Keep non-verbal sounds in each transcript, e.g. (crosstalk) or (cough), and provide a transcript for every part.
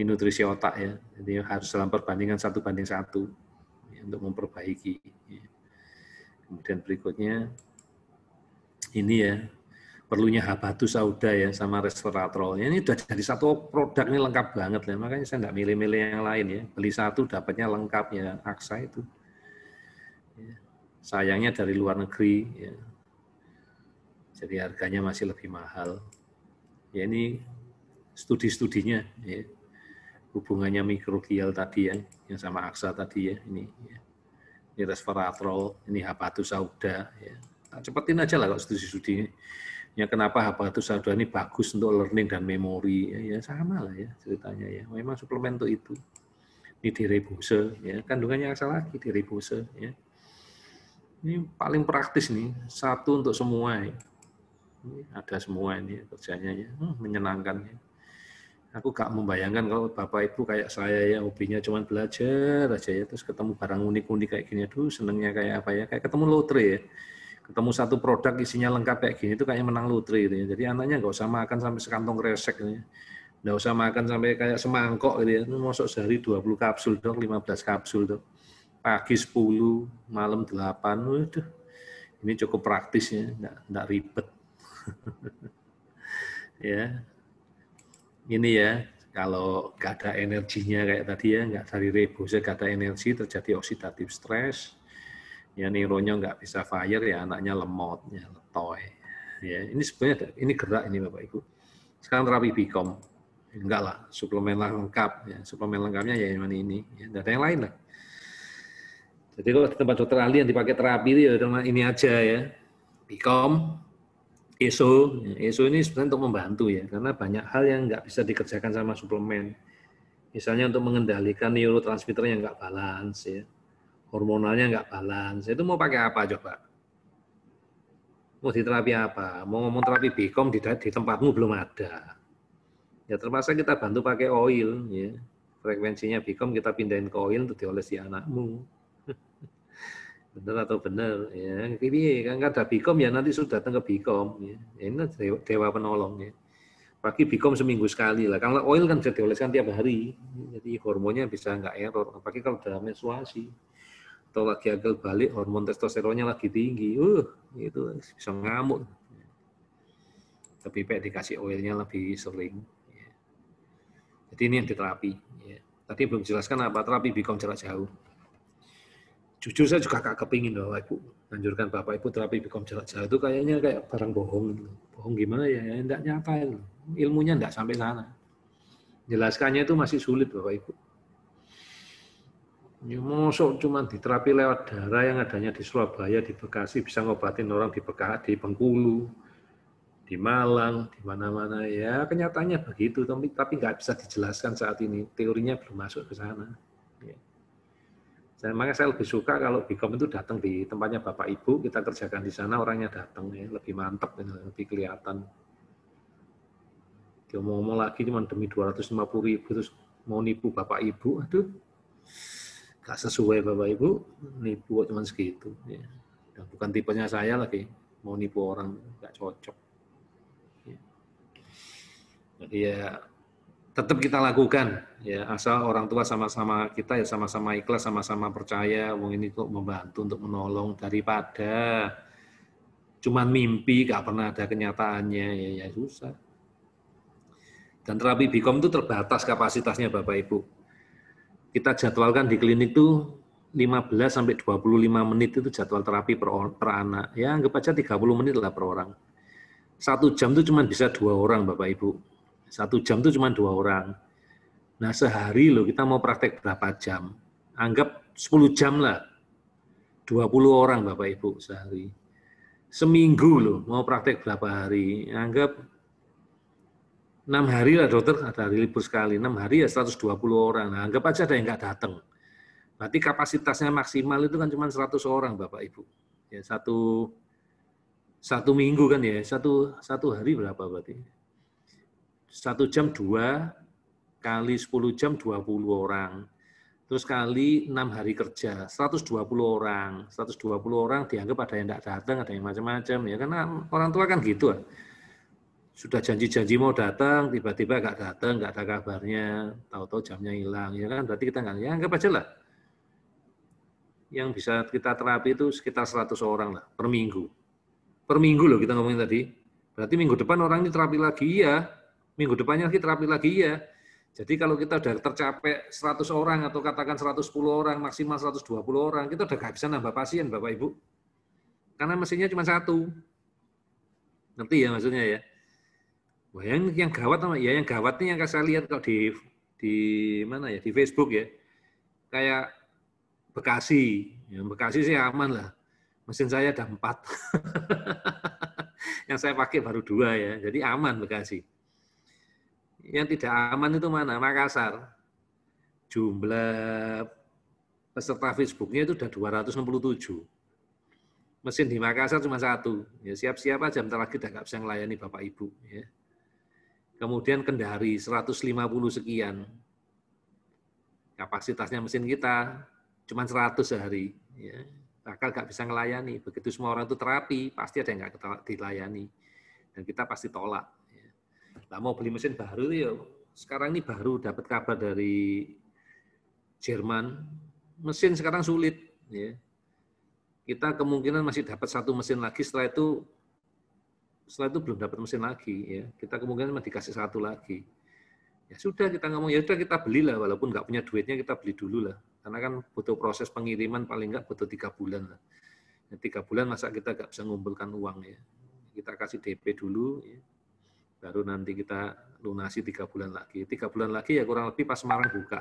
ini nutrisi otak ya. ini harus dalam perbandingan satu banding satu ya, untuk memperbaiki. Ya. Kemudian berikutnya ini ya perlunya habatus sauda ya sama resveratrol. Ini sudah jadi satu produk ini lengkap banget ya Makanya saya nggak milih-milih yang lain ya. Beli satu dapatnya lengkap ya aksa itu. Ya, sayangnya dari luar negeri ya. Jadi harganya masih lebih mahal. Ya ini studi-studinya ya hubungannya mikrogial tadi ya, yang sama aksa tadi ya, ini ya. ini resveratrol, ini habatus sauda ya. Nah, cepetin aja lah kalau studi studi ya kenapa habatus sauda ini bagus untuk learning dan memori ya, ya sama lah ya ceritanya ya. Memang suplemen untuk itu. Ini diribose ya, kandungannya aksa lagi diribose ya. Ini paling praktis nih, satu untuk semua ya. Ini ada semua ini kerjanya ya, hmm, menyenangkan ya aku gak membayangkan kalau bapak ibu kayak saya ya hobinya cuma belajar aja ya terus ketemu barang unik-unik kayak gini aduh senengnya kayak apa ya kayak ketemu lotre ya ketemu satu produk isinya lengkap kayak gini itu kayak menang lotre gitu ya jadi anaknya nggak usah makan sampai sekantong resek gitu ya nggak usah makan sampai kayak semangkok gitu ya masuk sehari 20 kapsul lima 15 kapsul dong pagi 10 malam 8 waduh ini cukup praktis ya nggak, nggak ribet (laughs) ya ini ya, kalau gak ada energinya kayak tadi ya, nggak dari ribose gak ada energi, terjadi oksidatif stres, ya neuronnya nggak bisa fire, ya anaknya lemot, ya letoy. Ya, ini sebenarnya ada, ini gerak ini Bapak Ibu. Sekarang terapi Bicom, enggak lah, suplemen lengkap, ya. suplemen lengkapnya ya yang ini, ya, nggak yang lain lah. Jadi kalau di tempat dokter ahli yang dipakai terapi itu ya ini aja ya, Bicom, ESO, ESO ini sebenarnya untuk membantu ya, karena banyak hal yang nggak bisa dikerjakan sama suplemen. Misalnya untuk mengendalikan neurotransmitter yang nggak balance ya, hormonalnya nggak balance, itu mau pakai apa coba? Mau di terapi apa? Mau ngomong terapi BCOM di, di tempatmu belum ada. Ya terpaksa kita bantu pakai oil ya, frekuensinya BCOM kita pindahin ke oil untuk diolesi anakmu benar atau benar ya piye kan ada bikom ya nanti sudah datang ke bikom ya, ya ini dewa, penolong ya pagi bikom seminggu sekali lah kalau oil kan bisa dioleskan tiap hari jadi hormonnya bisa nggak error apalagi kalau dalam menstruasi atau lagi agak balik hormon testosteronnya lagi tinggi uh itu bisa ngamuk tapi baik dikasih oilnya lebih sering ya. jadi ini yang diterapi ya. tadi belum jelaskan apa terapi bikom jarak jauh jujur saya juga agak kepingin bahwa ibu anjurkan bapak ibu terapi bikom jarak jauh itu kayaknya kayak barang bohong gitu bohong gimana ya tidak ya, nyata ilmunya tidak sampai sana jelaskannya itu masih sulit bapak ibu ya mosok cuma terapi lewat darah yang adanya di Surabaya di Bekasi bisa ngobatin orang di Bekasi di Bengkulu di Malang di mana-mana ya kenyataannya begitu tapi tapi nggak bisa dijelaskan saat ini teorinya belum masuk ke sana saya, makanya saya lebih suka kalau Bicom itu datang di tempatnya Bapak Ibu, kita kerjakan di sana orangnya datang ya, lebih mantap, gitu, lebih kelihatan. Dia ngomong lagi cuma demi 250 ribu terus mau nipu Bapak Ibu, aduh gak sesuai Bapak Ibu, nipu cuma segitu. Ya. Dan bukan tipenya saya lagi, mau nipu orang gak cocok. Ya. Jadi ya tetap kita lakukan ya asal orang tua sama-sama kita ya sama-sama ikhlas sama-sama percaya wong ini kok membantu untuk menolong daripada cuman mimpi gak pernah ada kenyataannya ya ya susah dan terapi Bikom itu terbatas kapasitasnya Bapak Ibu kita jadwalkan di klinik tuh 15 sampai 25 menit itu jadwal terapi per, per anak ya anggap aja 30 menit lah per orang satu jam itu cuma bisa dua orang Bapak Ibu satu jam itu cuma dua orang. Nah sehari loh kita mau praktek berapa jam? Anggap 10 jam lah. 20 orang Bapak Ibu sehari. Seminggu loh mau praktek berapa hari? Anggap 6 hari lah dokter, ada hari libur sekali. 6 hari ya 120 orang. Nah, anggap aja ada yang nggak datang. Berarti kapasitasnya maksimal itu kan cuma 100 orang Bapak Ibu. Ya, satu satu minggu kan ya, satu, satu hari berapa berarti? satu jam dua kali 10 jam 20 orang. Terus kali 6 hari kerja, 120 orang. 120 orang dianggap ada yang tidak datang, ada yang macam-macam. Ya karena orang tua kan gitu. Sudah janji-janji mau datang, tiba-tiba nggak -tiba datang, nggak ada kabarnya. Tahu-tahu jamnya hilang. Ya kan berarti kita nggak, ya anggap aja lah. Yang bisa kita terapi itu sekitar 100 orang lah per minggu. Per minggu loh kita ngomongin tadi. Berarti minggu depan orang ini terapi lagi, ya minggu depannya lagi terapi lagi ya. Jadi kalau kita sudah tercapai 100 orang atau katakan 110 orang, maksimal 120 orang, kita sudah nggak bisa nambah pasien Bapak Ibu. Karena mesinnya cuma satu. Ngerti ya maksudnya ya? Wah, yang, yang gawat sama ya yang gawat nih yang saya lihat kalau di di mana ya di Facebook ya kayak Bekasi, yang Bekasi sih aman lah. Mesin saya ada empat, (laughs) yang saya pakai baru dua ya, jadi aman Bekasi. Yang tidak aman itu mana? Makassar. Jumlah peserta Facebooknya itu sudah 267. Mesin di Makassar cuma satu. Ya, siap-siap aja bentar lagi tidak bisa melayani Bapak Ibu. Ya. Kemudian Kendari 150 sekian. Kapasitasnya mesin kita cuma 100 sehari. Ya. Bakal nggak bisa melayani. Begitu semua orang itu terapi, pasti ada yang nggak dilayani. Dan kita pasti tolak Nah, mau beli mesin baru itu ya sekarang ini baru dapat kabar dari Jerman, mesin sekarang sulit. Ya. Kita kemungkinan masih dapat satu mesin lagi setelah itu setelah itu belum dapat mesin lagi ya kita kemungkinan masih dikasih satu lagi ya sudah kita ngomong ya sudah kita belilah walaupun nggak punya duitnya kita beli dulu lah karena kan butuh proses pengiriman paling nggak butuh tiga bulan lah ya, tiga bulan masa kita nggak bisa ngumpulkan uang ya kita kasih DP dulu ya baru nanti kita lunasi tiga bulan lagi. Tiga bulan lagi ya kurang lebih pas Semarang buka.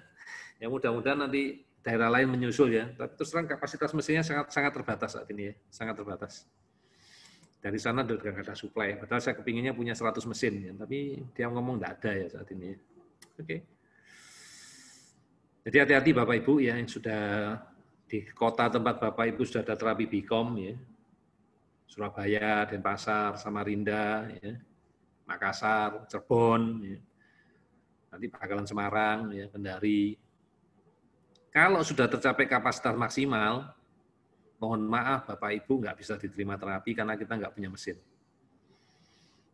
(laughs) ya mudah-mudahan nanti daerah lain menyusul ya. Tapi terus terang kapasitas mesinnya sangat sangat terbatas saat ini ya, sangat terbatas. Dari sana tidak ada supply. Padahal saya kepinginnya punya 100 mesin ya, tapi dia ngomong tidak ada ya saat ini. Ya. Oke. Okay. Jadi hati-hati Bapak Ibu ya yang sudah di kota tempat Bapak Ibu sudah ada terapi Bicom ya. Surabaya, Denpasar, Samarinda ya Makassar, Cirebon, ya. nanti Pangkalan Semarang, ya, Kendari. Kalau sudah tercapai kapasitas maksimal, mohon maaf Bapak Ibu nggak bisa diterima terapi karena kita nggak punya mesin.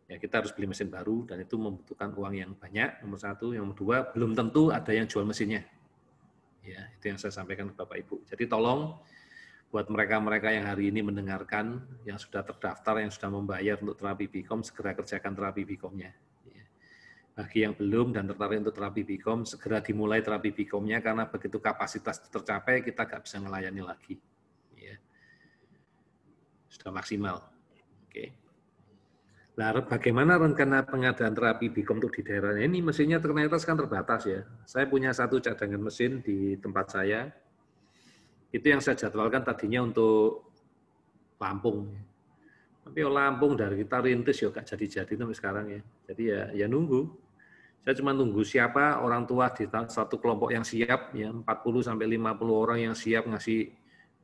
Ya, kita harus beli mesin baru dan itu membutuhkan uang yang banyak, nomor satu. Yang dua belum tentu ada yang jual mesinnya. Ya, itu yang saya sampaikan ke Bapak Ibu. Jadi tolong buat mereka-mereka yang hari ini mendengarkan, yang sudah terdaftar, yang sudah membayar untuk terapi BIKOM, segera kerjakan terapi BIKOM-nya. Ya. Bagi yang belum dan tertarik untuk terapi BIKOM, segera dimulai terapi BIKOM-nya karena begitu kapasitas tercapai, kita nggak bisa melayani lagi. Ya. Sudah maksimal. Oke. Nah, bagaimana rencana pengadaan terapi BIKOM untuk di daerahnya ini? Mesinnya ternyata kan terbatas ya. Saya punya satu cadangan mesin di tempat saya, itu yang saya jadwalkan tadinya untuk Lampung. Tapi oh Lampung dari kita rintis ya gak jadi-jadi sampai sekarang ya. Jadi ya ya nunggu. Saya cuma nunggu siapa orang tua di satu kelompok yang siap ya 40 sampai 50 orang yang siap ngasih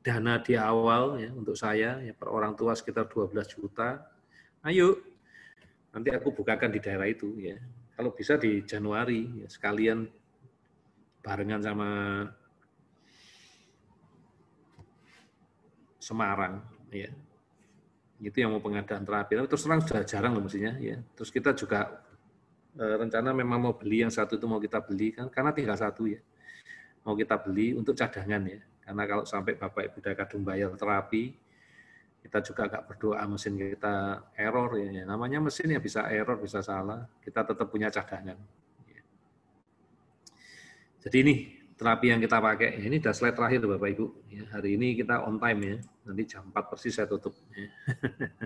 dana di awal ya untuk saya ya per orang tua sekitar 12 juta. Ayo nah, nanti aku bukakan di daerah itu ya. Kalau bisa di Januari ya sekalian barengan sama Semarang ya itu yang mau pengadaan terapi tapi terus terang sudah jarang loh mestinya ya terus kita juga e, rencana memang mau beli yang satu itu mau kita beli kan karena tinggal satu ya mau kita beli untuk cadangan ya karena kalau sampai bapak ibu dah kadung bayar terapi kita juga agak berdoa mesin kita error ya namanya mesin ya bisa error bisa salah kita tetap punya cadangan iya. jadi ini terapi yang kita pakai. Ya, ini udah slide terakhir Bapak Ibu. Ya, hari ini kita on time ya. Nanti jam 4 persis saya tutup. Ya.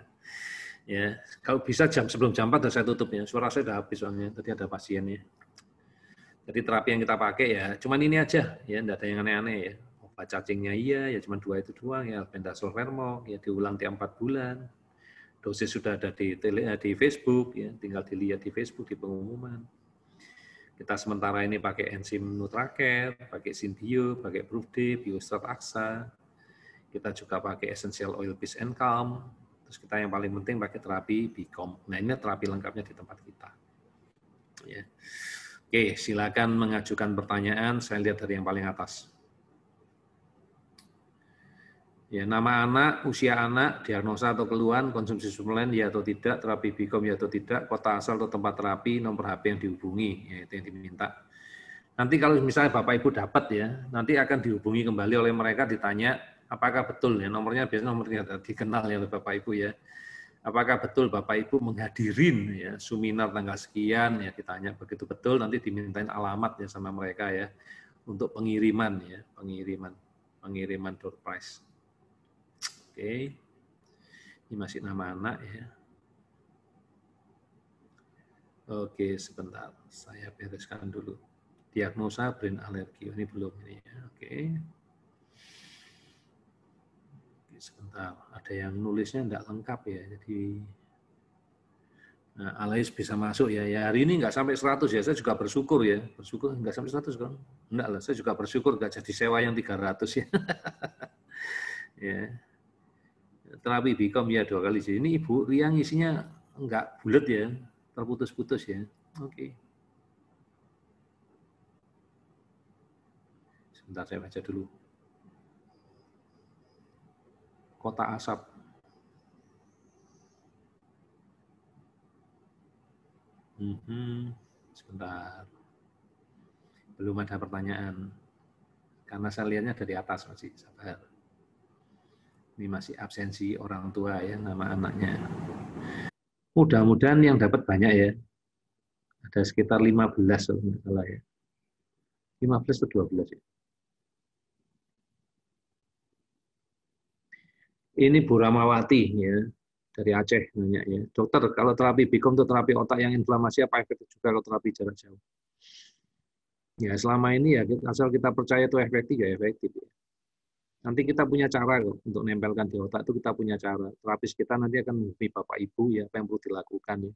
(laughs) ya. Kalau bisa jam sebelum jam 4 sudah saya tutup ya. Suara saya sudah habis soalnya. Tadi ada pasien ya. Jadi terapi yang kita pakai ya cuman ini aja ya, tidak ada yang aneh-aneh ya. Obat cacingnya iya, ya cuma dua itu doang ya, albendazole vermok ya diulang tiap 4 bulan. Dosis sudah ada di tele, eh, di Facebook ya, tinggal dilihat di Facebook di pengumuman kita sementara ini pakai enzim Nutraket, pakai Symbio, pakai D, biostat Aksa. Kita juga pakai Essential Oil Peace and Calm. Terus kita yang paling penting pakai terapi Bicom. Nah ini terapi lengkapnya di tempat kita. Ya. Oke, silakan mengajukan pertanyaan. Saya lihat dari yang paling atas. Ya, nama anak, usia anak, diagnosa atau keluhan, konsumsi suplemen ya atau tidak, terapi bikom ya atau tidak, kota asal atau tempat terapi, nomor HP yang dihubungi, ya, itu yang diminta. Nanti kalau misalnya Bapak Ibu dapat ya, nanti akan dihubungi kembali oleh mereka ditanya apakah betul ya nomornya biasanya nomornya dikenal ya oleh Bapak Ibu ya. Apakah betul Bapak Ibu menghadirin ya seminar tanggal sekian ya ditanya begitu betul nanti dimintain alamat ya sama mereka ya untuk pengiriman ya, pengiriman pengiriman door prize. Oke. Ini masih nama anak ya. Oke, sebentar. Saya bereskan dulu. Diagnosa brain alergi. Oh, ini belum ini ya. Oke. Oke, sebentar. Ada yang nulisnya enggak lengkap ya. Jadi Nah, Alais bisa masuk ya. ya. Hari ini nggak sampai 100 ya, saya juga bersyukur ya. Bersyukur nggak sampai 100 kan? Enggak lah, saya juga bersyukur nggak jadi sewa yang 300 ya. (laughs) ya terapi bikom ya dua kali sih. Ini Ibu Riang isinya enggak bulat ya, terputus-putus ya. Oke. Okay. Sebentar saya baca dulu. Kota asap. -hmm. Sebentar. Belum ada pertanyaan. Karena saya lihatnya dari atas masih sabar. Ini masih absensi orang tua ya nama anaknya. Mudah-mudahan yang dapat banyak ya. Ada sekitar 15 kalau nggak salah ya. 15 atau 12 ya. Ini Bu Ramawati ya, dari Aceh nanya ya. Dokter, kalau terapi Bikom itu terapi otak yang inflamasi apa efektif juga kalau terapi jarak jauh? Ya selama ini ya asal kita percaya itu efektif ya efektif ya. Nanti kita punya cara loh, untuk nempelkan di otak itu kita punya cara. Terapis kita nanti akan menghubungi Bapak Ibu ya apa yang perlu dilakukan ya.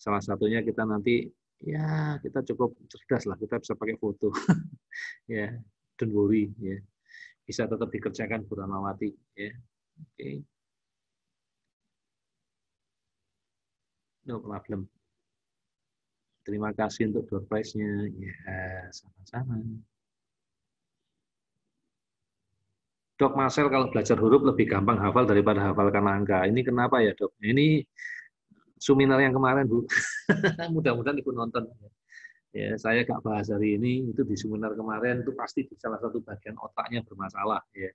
Salah satunya kita nanti ya kita cukup cerdas lah kita bisa pakai foto (laughs) ya don't worry ya bisa tetap dikerjakan Bu Ramawati ya oke okay. no problem terima kasih untuk door prize-nya ya sama-sama Dok Marcel kalau belajar huruf lebih gampang hafal daripada hafalkan angka. Ini kenapa ya dok? Ini seminar yang kemarin bu. (laughs) Mudah-mudahan ibu nonton. Ya, saya gak bahas hari ini itu di seminar kemarin itu pasti di salah satu bagian otaknya bermasalah ya.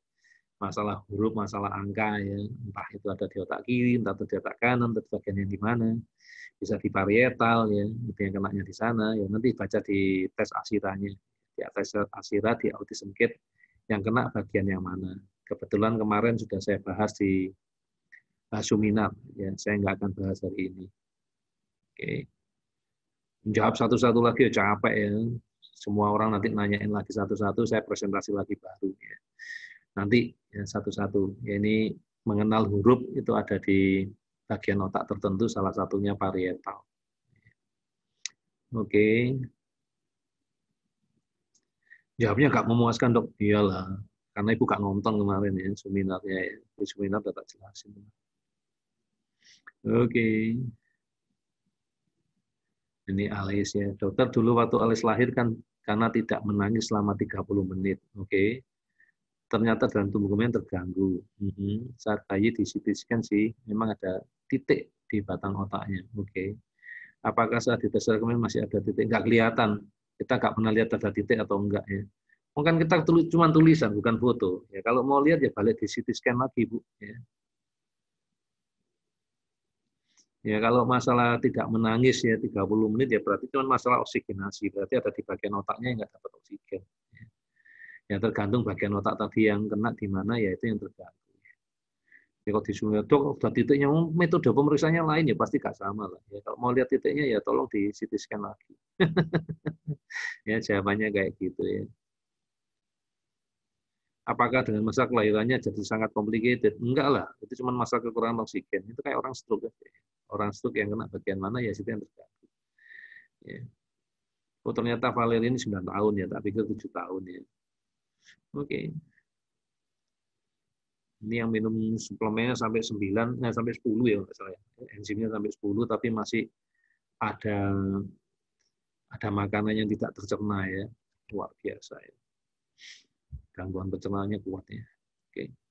Masalah huruf, masalah angka ya. Entah itu ada di otak kiri, entah itu di otak kanan, entah bagian yang di mana. Bisa di parietal ya, itu yang kenanya di sana. Ya nanti baca di tes asiranya. Ya, tes asira di autism kit yang kena bagian yang mana. Kebetulan kemarin sudah saya bahas di Suminat, ya saya nggak akan bahas hari ini. Oke, menjawab satu-satu lagi ya capek ya. Semua orang nanti nanyain lagi satu-satu, saya presentasi lagi baru. Ya. Nanti ya, satu-satu. Ya, ini mengenal huruf itu ada di bagian otak tertentu, salah satunya parietal. Oke, Jawabnya nggak memuaskan dok. Iyalah, karena ibu gak nonton kemarin ya seminarnya ya. Di seminar udah tak jelasin. Oke. Okay. Ini Alis ya. Dokter dulu waktu Alis lahir kan karena tidak menangis selama 30 menit. Oke. Okay. Ternyata dalam tubuh kemudian terganggu. Mm -hmm. Saat bayi di CT scan sih memang ada titik di batang otaknya. Oke. Okay. Apakah saat di dasar masih ada titik? Enggak kelihatan. Kita nggak pernah lihat ada titik atau enggak ya. Mungkin oh, kita tulis, cuma tulisan, bukan foto. Ya, kalau mau lihat ya balik di CT scan lagi, Bu. Ya. Ya kalau masalah tidak menangis ya 30 menit ya berarti cuma masalah oksigenasi. Berarti ada di bagian otaknya yang nggak dapat oksigen. Ya. ya tergantung bagian otak tadi yang kena di mana ya itu yang tergantung. Ya, kalau di Sumeneb dok, udah titiknya, oh, metode pemeriksaannya lain ya pasti nggak sama lah. Ya, kalau mau lihat titiknya ya tolong di CT scan lagi. (laughs) ya jawabannya kayak gitu ya. Apakah dengan masa kelahirannya jadi sangat complicated? Enggak lah, itu cuma masa kekurangan oksigen. Itu kayak orang stroke aja. Ya. Orang stroke yang kena bagian mana ya situ yang terjadi. Ya. Oh ternyata Valerie ini 9 tahun ya, tapi pikir 7 tahun ya. Oke. Okay ini yang minum suplemennya sampai 9 eh, sampai 10 ya nggak salah ya. enzimnya sampai 10 tapi masih ada ada makanan yang tidak tercerna ya luar biasa ya gangguan pencernaannya kuatnya oke okay.